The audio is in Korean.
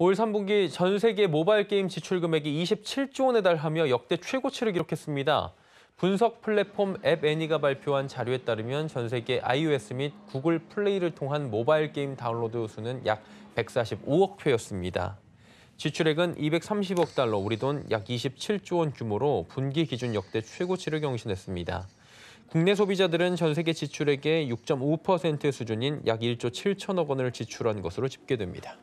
올 3분기 전 세계 모바일 게임 지출 금액이 27조 원에 달하며 역대 최고치를 기록했습니다. 분석 플랫폼 앱 애니가 발표한 자료에 따르면 전 세계 iOS 및 구글 플레이를 통한 모바일 게임 다운로드 수는 약 145억 회였습니다. 지출액은 230억 달러, 우리 돈 약 27조 원 규모로 분기 기준 역대 최고치를 경신했습니다. 국내 소비자들은 전 세계 지출액의 6.5% 수준인 약 1조 7천억 원을 지출한 것으로 집계됩니다.